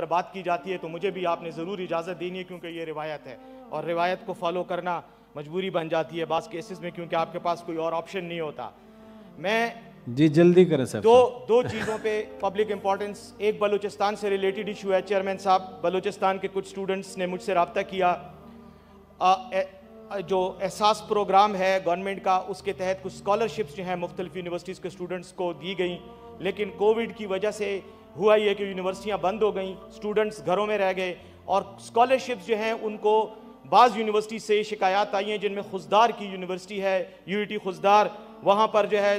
पर बात की जाती है तो मुझे भी आपने ज़रूर इजाज़त देनी है क्योंकि ये रिवायत है और रिवायत को फॉलो करना मजबूरी बन जाती है बास केसेस में क्योंकि आपके पास कोई और ऑप्शन नहीं होता मैं जी जल्दी करें सर दो दो चीज़ों पे पब्लिक इंपॉर्टेंस एक बलूचिस्तान से रिलेटेड इशू है चेयरमैन साहब बलूचिस्तान के कुछ स्टूडेंट्स ने मुझसे रबता किया आ, ए, जो एहसास प्रोग्राम है गवर्नमेंट का उसके तहत कुछ स्कॉलरशिप्स जो हैं मुख्तलिफ यूनिवर्सिटीज़ के स्टूडेंट्स को दी गई लेकिन कोविड की वजह से हुआ ये कि यूनिवर्सिटियाँ बंद हो गई स्टूडेंट्स घरों में रह गए और स्कॉलरशिप्स जो हैं उनको बाज़ यूनिवर्सिटी से शिकायत आई हैं जिनमें खुशदार की यूनिवर्सिटी है टी खुशदार वहाँ पर जो है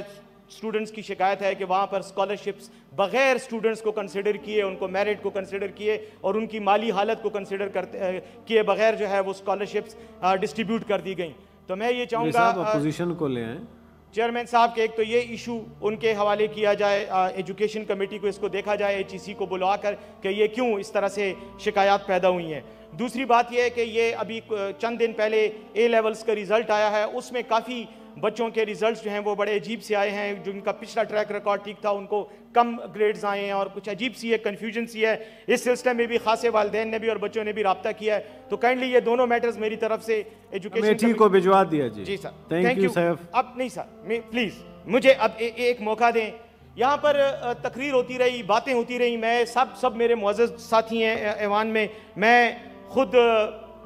स्टूडेंट्स की शिकायत है कि वहाँ पर स्कॉलरशिप्स बग़ैर स्टूडेंट्स को कंसिडर किए उनको मेरिट को कंसिडर किए और उनकी माली हालत को कंसिडर करते किए बगैर जो है वो स्कॉलरशिप्स डिस्ट्रीब्यूट कर दी गई तो मैं ये चाहूँगा को ले चेयरमैन साहब के एक तो ये इशू उनके हवाले किया जाए एजुकेशन कमेटी को इसको देखा जाए एच e को बुलवा कर कि ये क्यों इस तरह से शिकायत पैदा हुई हैं दूसरी बात यह है कि ये अभी चंद दिन पहले ए लेवल्स का रिज़ल्ट आया है उसमें काफ़ी बच्चों के रिजल्ट्स जो हैं वो बड़े अजीब से आए हैं जिनका पिछला ट्रैक रिकॉर्ड ठीक था उनको कम ग्रेड्स आए हैं और कुछ अजीब सी है कन्फ्यूजन सी है इस सिलसिले में भी खासे वालदेन ने भी और बच्चों ने भी रबता किया है तो काइंडली ये दोनों मैटर्स मेरी तरफ से एजुकेशन को भिजवा दिया जी जी सर थैंक यू सर अब नहीं सर प्लीज़ मुझे अब ए, एक मौका दें यहाँ पर तकरीर होती रही बातें होती रही मैं सब सब मेरे मुआज़ साथी हैं ऐवान में मैं खुद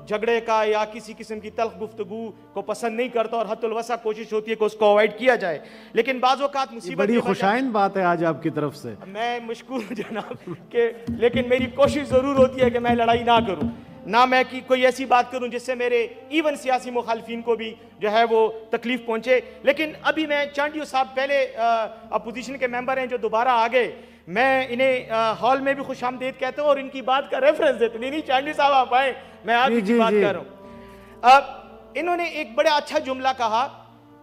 झगड़े का या किसी किस्म की तलख गुफ्तगु को पसंद नहीं करता और हतुलवसा कोशिश होती है कि उसको अवॉइड किया जाए लेकिन बाज़ात मुसीबत बड़ी खुशाइन बात है आज आपकी तरफ से मैं मशहूर जनाब के लेकिन मेरी कोशिश ज़रूर होती है कि मैं लड़ाई ना करूँ ना मैं कि कोई ऐसी बात करूं जिससे मेरे इवन सियासी मुखालफी को भी जो है वो तकलीफ पहुंचे लेकिन अभी मैं चांडियो साहब पहले अपोजिशन के मेंबर हैं जो दोबारा आ गए मैं इन्हें हॉल में भी खुश आमदेद कहता हूँ और इनकी बात का रेफरेंस देता नहीं नहीं चांडियो साहब आप आए मैं आपकी बात कर रहा हूँ इन्होंने एक बड़ा अच्छा जुमला कहा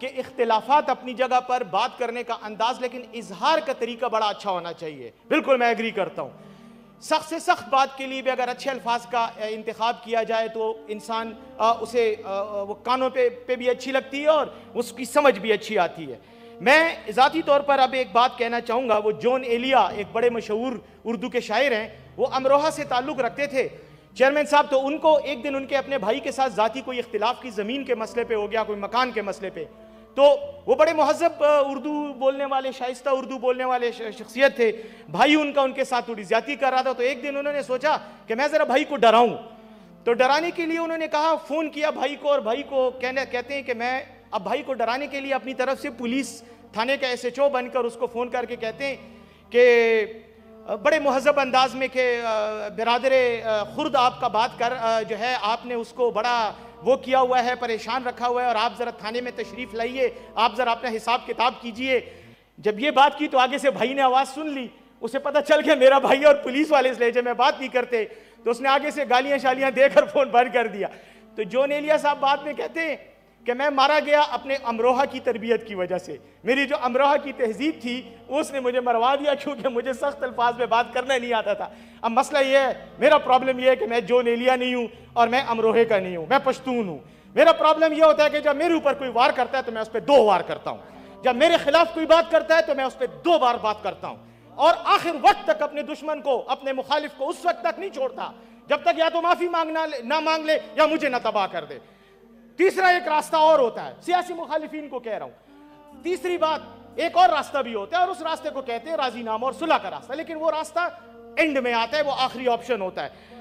कि इख्तलाफात अपनी जगह पर बात करने का अंदाज लेकिन इजहार का तरीका बड़ा अच्छा होना चाहिए बिल्कुल मैं एग्री करता हूँ सख्त से सख्त बात के लिए भी अगर अच्छे अल्फाज का इंतखब किया जाए तो इंसान उसे वो कानों पे पे भी अच्छी लगती है और उसकी समझ भी अच्छी आती है मैं ज़ाती तौर पर अब एक बात कहना चाहूँगा वो जॉन एलिया एक बड़े मशहूर उर्दू के शायर हैं वो अमरोहा से ताल्लुक़ रखते थे चेयरमैन साहब तो उनको एक दिन उनके अपने भाई के साथ ज़ाती कोई इख्तलाफ की ज़मीन के मसले पर हो गया कोई मकान के मसले पर तो वो बड़े महजब उर्दू बोलने वाले शाइस्ता उर्दू बोलने वाले शख्सियत थे भाई उनका उनके साथ थोड़ी ज्यादा कर रहा था तो एक दिन उन्होंने सोचा कि मैं ज़रा भाई को डराऊं तो डराने के लिए उन्होंने कहा फ़ोन किया भाई को और भाई को कहने कहते हैं कि मैं अब भाई को डराने के लिए अपनी तरफ से पुलिस थाने का एस एच ओ बनकर उसको फ़ोन करके कहते हैं कि बड़े महजब अंदाज में कि बिरदर खुर्द आपका बात कर जो है आपने उसको बड़ा वो किया हुआ है परेशान रखा हुआ है और आप ज़रा थाने में तशरीफ़ लाइए आप ज़रा अपना हिसाब किताब कीजिए जब ये बात की तो आगे से भाई ने आवाज़ सुन ली उसे पता चल गया मेरा भाई और पुलिस वाले इस लहजे में बात नहीं करते तो उसने आगे से गालियाँ शालियाँ देकर फ़ोन बंद कर दिया तो जोन एलिया साहब बाद में कहते हैं कि मैं मारा गया अपने अमरोहा की तरबियत की वजह से मेरी जो अमरोहा की तहजीब थी उसने मुझे मरवा दिया क्योंकि मुझे सख्त अल्फाज में बात करना नहीं आता था अब मसला ये है मेरा प्रॉब्लम ये है कि मैं जो नेलिया नहीं हूँ और मैं अमरोहे का नहीं हूँ मैं पश्तून हूँ मेरा प्रॉब्लम यह होता है कि जब मेरे ऊपर कोई वार करता है तो मैं उस पर दो वार करता हूँ जब मेरे खिलाफ कोई बात करता है तो मैं उस पर दो बार बात करता हूँ और आखिर वक्त तक अपने दुश्मन को अपने मुखालिफ को उस वक्त तक नहीं छोड़ता जब तक या तो माफ़ी मांगना ना मांग ले या मुझे ना तबाह कर दे तीसरा एक रास्ता और होता है सियासी मुखालिफिन को कह रहा हूं तीसरी बात एक और रास्ता भी होता है और उस रास्ते को कहते हैं राजीनामा और सुलह का रास्ता लेकिन वो रास्ता एंड में आता है वो आखिरी ऑप्शन होता है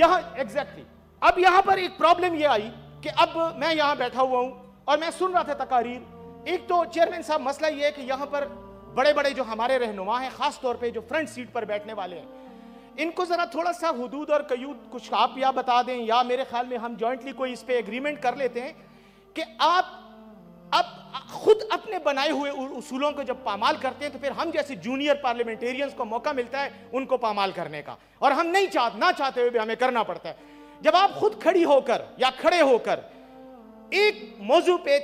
यहां एग्जैक्टली अब यहां पर एक प्रॉब्लम ये आई कि अब मैं यहां बैठा हुआ हूं और मैं सुन रहा था तकारीर एक तो चेयरमैन साहब मसला ये है कि यहां पर बड़े बड़े जो हमारे रहनुमा हैं खास तौर पे जो फ्रंट सीट पर बैठने वाले हैं इनको ज़रा थोड़ा सा हदूद और कयूद कुछ आप या बता दें या मेरे ख्याल में हम जॉइंटली कोई इस पर एग्रीमेंट कर लेते हैं कि आप अब खुद अपने बनाए हुए उसूलों को जब पामाल करते हैं तो फिर हम जैसे जूनियर पार्लियामेंटेरियंस को मौका मिलता है उनको पामाल करने का और हम नहीं चाह ना चाहते हुए भी हमें करना पड़ता है जब आप खुद खड़ी होकर या खड़े होकर एक मौजू पे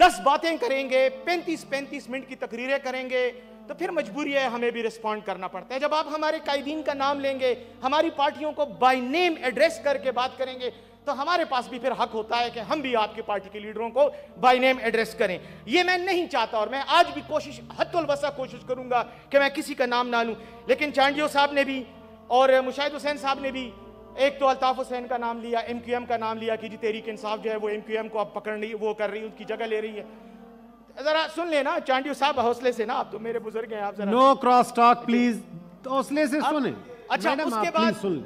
दस बातें करेंगे पैंतीस पैंतीस मिनट की तकरीरें करेंगे तो फिर मजबूरी है हमें भी रिस्पॉन्ड करना पड़ता है जब आप हमारे कायदीन का नाम लेंगे हमारी पार्टियों को बाय नेम एड्रेस करके बात करेंगे तो हमारे पास भी फिर हक होता है कि हम भी आपकी पार्टी के लीडरों को बाय नेम एड्रेस करें ये मैं नहीं चाहता और मैं आज भी कोशिश हतुलवसा कोशिश करूंगा कि मैं किसी का नाम ना लूँ लेकिन चांडियो साहब ने भी और मुशाहिद हुसैन साहब ने भी एक तो अल्ताफ़ हुसैन का नाम लिया एम का नाम लिया कि जी तहरीक इंसाफ जो है वो एम को अब पकड़ रही वो कर रही है उनकी जगह ले रही है जरा सुन लेना चांडियो साहब हौसले से ना आप तो मेरे बुजुर्ग हैं आप जरा नो क्रॉस टॉक प्लीज हौसले से सुने अच्छा उसके बाद सुन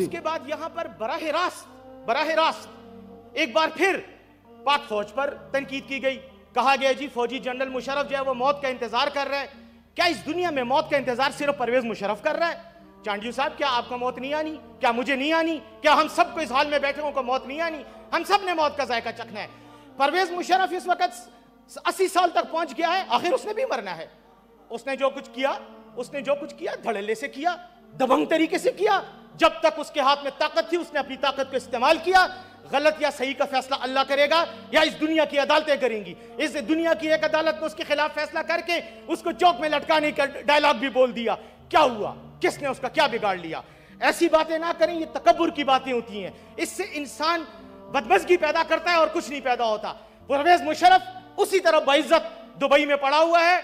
उसके बाद यहाँ पर बराह रास्त बराह रास्त एक बार फिर पाक फौज पर तनकीद की गई कहा गया जी फौजी जनरल मुशरफ जो है वो मौत का इंतजार कर रहे हैं क्या इस दुनिया में मौत का इंतजार सिर्फ परवेज मुशरफ कर रहा है चांडियो साहब क्या आपको मौत नहीं आनी क्या मुझे नहीं आनी क्या हम सबको इस हाल में बैठे को मौत नहीं आनी हम सब ने मौत का जायका चखना है परवेज मुशरफ इस वक्त अस्सी साल तक पहुंच गया है आखिर उसने भी मरना है उसने जो कुछ किया उसने जो कुछ किया धड़ल्ले से किया दबंग तरीके से किया जब तक उसके हाथ में ताकत थी उसने अपनी ताकत को इस्तेमाल किया गलत या सही का फैसला अल्लाह करेगा या इस दुनिया की अदालतें करेंगी इस दुनिया की एक अदालत में उसके खिलाफ फैसला करके उसको चौक में लटकाने का डायलॉग भी बोल दिया क्या हुआ किसने उसका क्या बिगाड़ लिया ऐसी बातें ना करें ये तकबर की बातें होती हैं इससे इंसान बदमजगी पैदा करता है और कुछ नहीं पैदा होता परवेज मुशरफ उसी तरह बाइज्जत दुबई में पड़ा हुआ है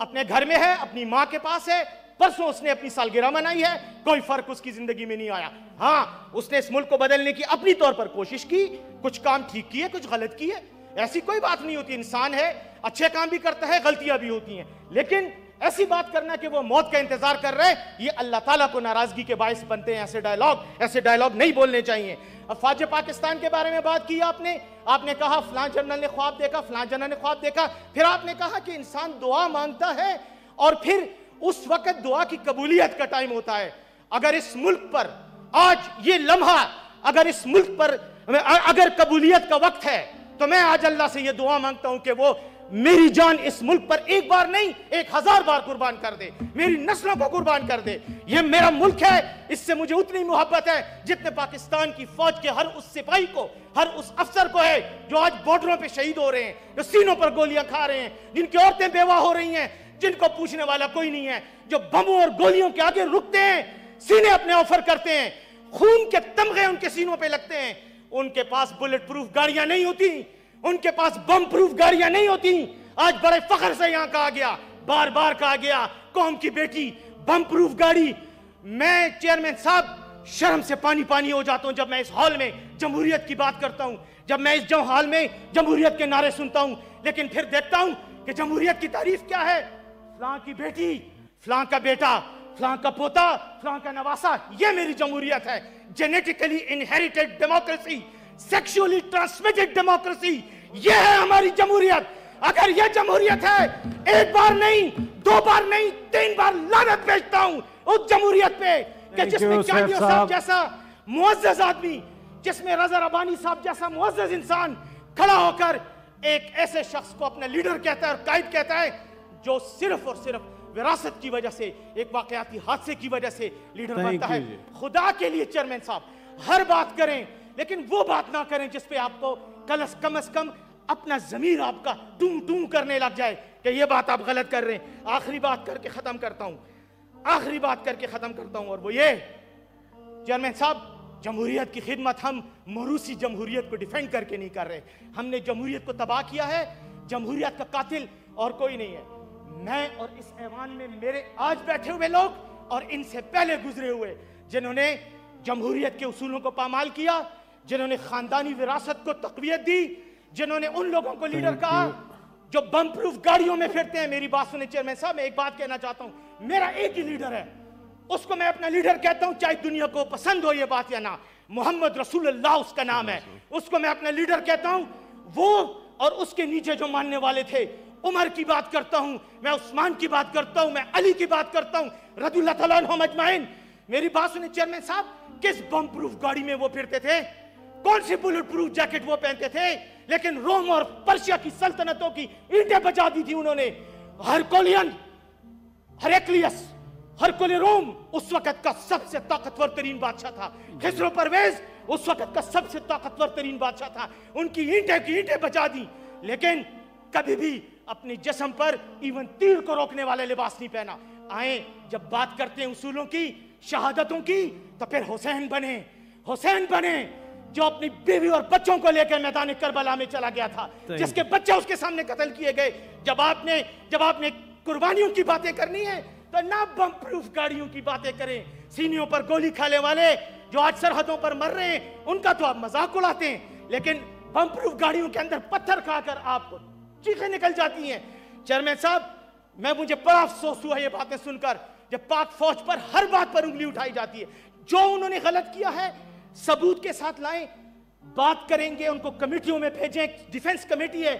अपने घर में है अपनी माँ के पास है परसों उसने अपनी सालगिरह मनाई है कोई फर्क उसकी जिंदगी में नहीं आया हाँ उसने इस मुल्क को बदलने की अपनी तौर पर कोशिश की कुछ काम ठीक किए कुछ गलत किए ऐसी कोई बात नहीं होती इंसान है अच्छे काम भी करता है गलतियां भी होती हैं लेकिन ऐसी बात करना कि वो मौत का इंतजार कर रहे हैं ये अल्लाह ताला को नाराजगी के बायस बनते हैं ऐसे डायलॉग ऐसे डायलॉग नहीं बोलने चाहिए अब फाज पाकिस्तान के बारे में बात की आपने आपने कहा फलां जनरल ने ख्वाब देखा फलां जनरल ने ख्वाब देखा फिर आपने कहा कि इंसान दुआ मांगता है और फिर उस वक्त दुआ की कबूलियत का टाइम होता है अगर इस मुल्क पर आज ये लम्हा अगर इस मुल्क पर अगर कबूलियत का वक्त है तो मैं आज अल्लाह से ये दुआ मांगता हूं कि वो मेरी जान इस मुल्क पर एक बार नहीं एक हजार बार कुर्बान कर दे मेरी नस्लों को कुर्बान कर दे ये मेरा मुल्क है इससे मुझे उतनी मोहब्बत है जितने पाकिस्तान की फौज के हर उस सिपाही को हर उस अफसर को है जो आज बॉर्डरों पे शहीद हो रहे हैं जो सीनों पर गोलियां खा रहे हैं जिनकी औरतें बेवा हो रही हैं जिनको पूछने वाला कोई नहीं है जो बमों और गोलियों के आगे रुकते हैं सीने अपने ऑफर करते हैं खून के तमगे उनके सीनों पर लगते हैं उनके पास बुलेट प्रूफ गाड़ियां नहीं होती उनके पास बम प्रूफ गाड़ियां नहीं होती आज बड़े फखर से यहां कहा गया बार बार कहा गया कौम की बेटी बम प्रूफ गाड़ी मैं चेयरमैन साहब शर्म से पानी पानी हो जाता हूं जब मैं इस हॉल में जमहूरियत की बात करता हूं जब मैं इस जम हॉल में जमहूरियत के नारे सुनता हूं लेकिन फिर देखता हूं कि जमहूरियत की तारीफ क्या है फ्लां की बेटी फ्लां का बेटा फ्लां का पोता फ्लां का नवासा ये मेरी जमहूरियत है genetically inherited democracy sexually transmitted democracy ये है हमारी जमहूरियत अगर ये जमहूरियत है एक बार नहीं दो बार नहीं तीन बार लानत भेजता हूं उस जमहूरियत पे कि जिसमें कादियो साहब जैसा मुआज आदमी जिसमें रजा रबानी साहब जैसा मुआज इंसान खड़ा होकर एक ऐसे शख्स को अपना लीडर कहता है और कायद कहता है जो सिर्फ और सिर्फ विरासत की वजह से एक वाकयाती हादसे की वजह से लीडर बनता है खुदा के लिए चेयरमैन साहब हर बात करें लेकिन वो बात ना करें जिसपे आपको कल कम अज कम अपना जमीर आपका टू टू करने लग जाए कि ये बात आप गलत कर रहे हैं आखिरी बात करके ख़त्म करता हूं आखिरी बात करके ख़त्म करता हूं और वो ये चेयरमैन साहब जमहूरियत की खिदमत हम मरूसी जमहूरियत को डिफेंड करके नहीं कर रहे हमने जमहूरियत को तबाह किया है जमहूरियत का कातिल और कोई नहीं है मैं और इस ऐवान में मेरे आज बैठे हुए लोग और इनसे पहले गुजरे हुए जिन्होंने जमहूरियत के उसूलों को पामाल किया जिन्होंने खानदानी विरासत को तकवीत दी जिन्होंने उन लोगों को लीडर कहा जो बम प्रूफ गाड़ियों में फिरते हैं मेरी बात सुने चेयरमैन साहब मैं एक बात कहना चाहता हूं मेरा एक ही लीडर है उसको मैं अपना लीडर कहता हूं चाहे दुनिया को पसंद हो ये बात या ना मोहम्मद रसूलुल्लाह उसका नाम है उसको मैं अपना लीडर कहता हूं वो और उसके नीचे जो मानने वाले थे उमर की बात करता हूं मैं उस्मान की बात करता हूं मैं अली की बात करता हूं रदुल्ला मेरी बात सुने चेयरमैन साहब किस बम प्रूफ गाड़ी में वो फिरते थे कौन सी बुलेट प्रूफ जैकेट वो पहनते थे लेकिन रोम और पर्शिया की सल्तनतों की ईटे बचा दी थी उन्होंने हरकोलियन हरेक्लियस रोम उस वक्त का सबसे ताकतवर तरीन बादशाह था खिसरो परवेज उस वक्त का सबसे ताकतवर तरीन बादशाह था उनकी ईंटें की ईंटें बचा दी लेकिन कभी भी अपने जिसम पर इवन तीर को रोकने वाले लिबास नहीं पहना आए जब बात करते हैं उसूलों की शहादतों की तो फिर हुसैन बने हुसैन बने जो अपनी बीवी और बच्चों को लेकर मैदान करबला में चला गया था जिसके बच्चे उसके सामने कत्ल किए गए जब आपने जब आपने कुर्बानियों की बातें करनी है तो ना बम प्रूफ गाड़ियों की बातें करें सीनियों पर गोली खाने वाले जो आज सरहदों पर मर रहे हैं उनका तो आप मजाक उड़ाते हैं लेकिन बम प्रूफ गाड़ियों के अंदर पत्थर खाकर आपको चीखें निकल जाती हैं चेयरमैन साहब मैं मुझे बड़ा अफसोस हुआ ये बातें सुनकर जब पाक फौज पर हर बात पर उंगली उठाई जाती है जो उन्होंने गलत किया है सबूत के साथ लाएं बात करेंगे उनको कमेटियों में भेजें डिफेंस कमेटी है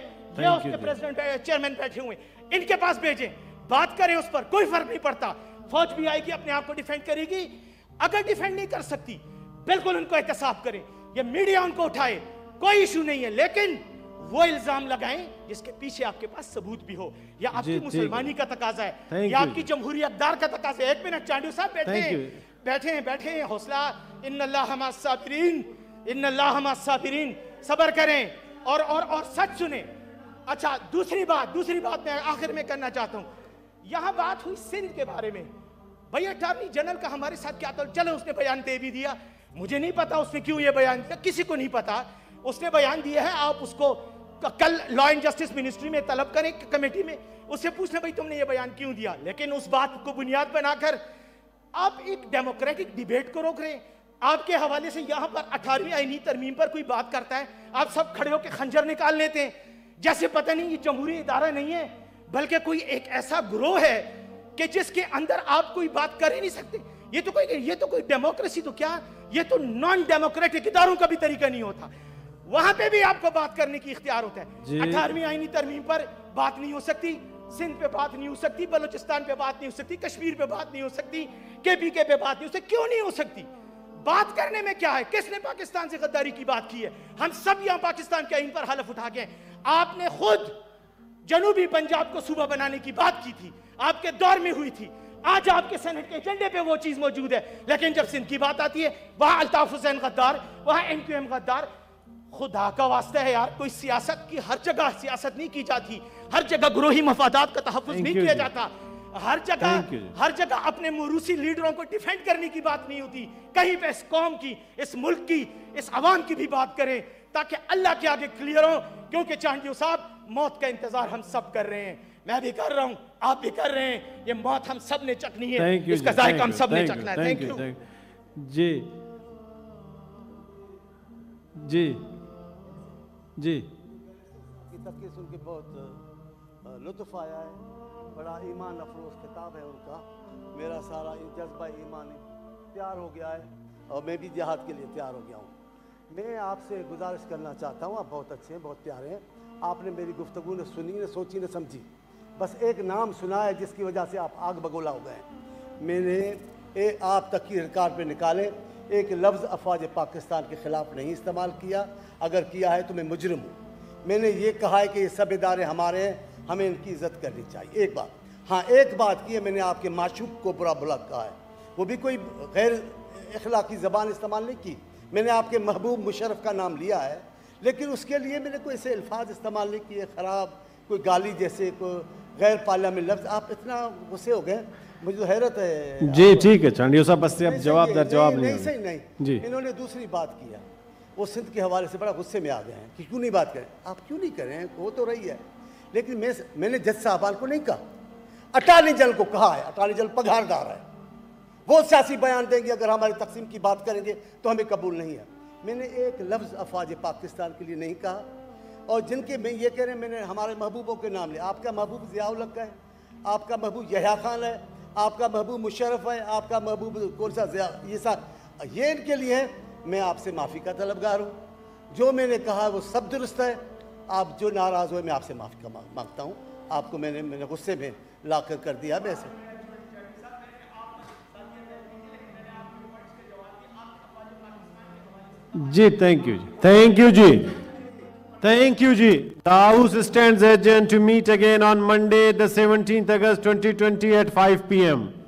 उसके प्रेसिडेंट चेयरमैन बैठे हुए इनके पास भेजें बात करें उस पर कोई फर्क नहीं पड़ता फौज भी आएगी अपने आप को डिफेंड करेगी अगर डिफेंड नहीं कर सकती बिल्कुल उनको एहतसाब करें ये मीडिया उनको उठाए कोई इशू नहीं है लेकिन वो इल्जाम लगाएं जिसके पीछे आपके पास सबूत भी हो या आपकी मुसलमानी का तकाजा है या आपकी जमहूरी अकदार का तकाजा है एक मिनट चांडू साहब बैठे बैठे हैं बैठे हैं हौसला इन साबरीन इन साबरीन सबर करें और और और सच सुने अच्छा दूसरी बात दूसरी बात मैं आखिर में करना चाहता हूँ यहाँ बात हुई सिंध के बारे में भैया अटारनी जनरल का हमारे साथ क्या था चलो उसने बयान दे भी दिया मुझे नहीं पता उसने क्यों ये बयान दिया किसी को नहीं पता उसने बयान दिया है आप उसको कल लॉ एंड जस्टिस मिनिस्ट्री में तलब करें कमेटी में उससे पूछना भाई तुमने ये बयान क्यों दिया लेकिन उस बात को बुनियाद बनाकर आप एक डेमोक्रेटिक डिबेट को रोक रहे हैं आपके हवाले से यहां पर अठारहवीं आईनी तरमीम पर कोई बात करता है आप सब खड़े होकर खंजर निकाल लेते हैं जैसे पता नहीं ये जमहूरी इदारा नहीं है बल्कि कोई एक ऐसा ग्रोह है कि जिसके अंदर आप कोई बात कर ही नहीं सकते ये तो कोई ये तो कोई डेमोक्रेसी तो क्या ये तो नॉन डेमोक्रेटिक इदारों का भी तरीका नहीं होता वहां पे भी आपको बात करने की इख्तियार होता है अठारहवीं आईनी तरमीम पर बात नहीं हो सकती सिंध पे बात नहीं हो सकती बलोचिस्तान पे बात नहीं हो सकती कश्मीर पे बात नहीं हो सकती के पी के पे बात नहीं हो सकती क्यों नहीं हो सकती बात करने में क्या है किसने पाकिस्तान से गद्दारी की बात की है हम सब यहां पाकिस्तान के इन पर हलफ उठा के आपने खुद जनूबी पंजाब को सूबा बनाने की बात की थी आपके दौर में हुई थी आज आपके सेनेट के एजेंडे पे वो चीज मौजूद है लेकिन जब सिंध की बात आती है वहां अल्ताफ हुसैन गद्दार वहां एम क्यू एम गद्दार खुदा का वास्ता है यार कोई सियासत की हर जगह सियासत नहीं की जाती हर जगह ग्रोही मफादात का तहफ़ नहीं किया जाता हर जगह हर जगह अपने रूसी लीडरों को डिफेंड करने की बात नहीं होती कहीं पे इस कौम की इस मुल्क की इस आवाम की भी बात करें ताकि अल्लाह के आगे क्लियर हो क्योंकि चांडियो साहब मौत का इंतजार हम सब कर रहे हैं मैं भी कर रहा हूँ आप भी कर रहे हैं ये मौत हम सब ने चखनी है इसका जायक हम सब ने चखना है थैंक यू जी जी जी की सुन के बहुत लुत्फ आया है बड़ा ईमान अफरोज किताब है उनका मेरा सारा जज्बा ईमान तैयार हो गया है और मैं भी जहाद के लिए तैयार हो गया हूँ मैं आपसे गुजारिश करना चाहता हूँ आप बहुत अच्छे हैं बहुत प्यारे हैं आपने मेरी गुफ्तु ने सुनी ने सोची ने समझी बस एक नाम सुना है जिसकी वजह से आप आग बगोला हो गए मैंने ए, आप तक की हड़कार पर निकाले एक लफ्ज़ अफवाज पाकिस्तान के ख़िलाफ़ नहीं इस्तेमाल किया अगर किया है तो मैं मुजरम हूँ मैंने ये कहा है कि ये सब इदारे हमारे हैं हमें इनकी इज़्ज़त करनी चाहिए एक बात हाँ एक बात की है मैंने आपके माशूक को बुरा भुला कहा है वो भी कोई गैर अखलाकी ज़बान इस्तेमाल नहीं की मैंने आपके महबूब मुशरफ का नाम लिया है लेकिन उसके लिए मैंने कोई ऐसे अल्फाज इस्तेमाल नहीं किए ख़राब कोई गाली जैसे कोई गैर में लफ्ज़ आप इतना गुस्से हो गए मुझे तो हैरत है जी ठीक है चांडियो साहब बस अब जवाबदार जवाब नहीं सही नहीं जी इन्होंने दूसरी बात किया वो सिंध के हवाले से बड़ा गुस्से में आ गए हैं कि क्यों नहीं बात करें आप क्यों नहीं करें वो तो रही है लेकिन मैं मैंने जज साहबान को नहीं कहा अटाली जल को कहा है अटाली जल पघारदार है वो सियासी बयान देंगे अगर हमारी तकसीम की बात करेंगे तो हमें कबूल नहीं है मैंने एक लफ्ज़ अफवाज पाकिस्तान के लिए नहीं कहा और जिनके मैं ये कह रहे हैं मैंने हमारे महबूबों के नाम लिए आपका महबूब ज़ियाउल हक है आपका महबूब यहा खान है आपका महबूब मुशरफ है आपका महबूब कौन सा ये सा ये इनके लिए मैं आपसे माफ़ी का तलबगार हूँ जो मैंने कहा वो सब दुरुस्त है आप जो नाराज़ हुए मैं आपसे माफ़ी का मांगता हूँ आपको मैंने मैंने गुस्से में लाकर कर दिया वैसे जी थैंक यू जी थैंक यू जी Thank you, Ji. The House stands adjourned to meet again on Monday, the 17th August 2020 at 5 p.m.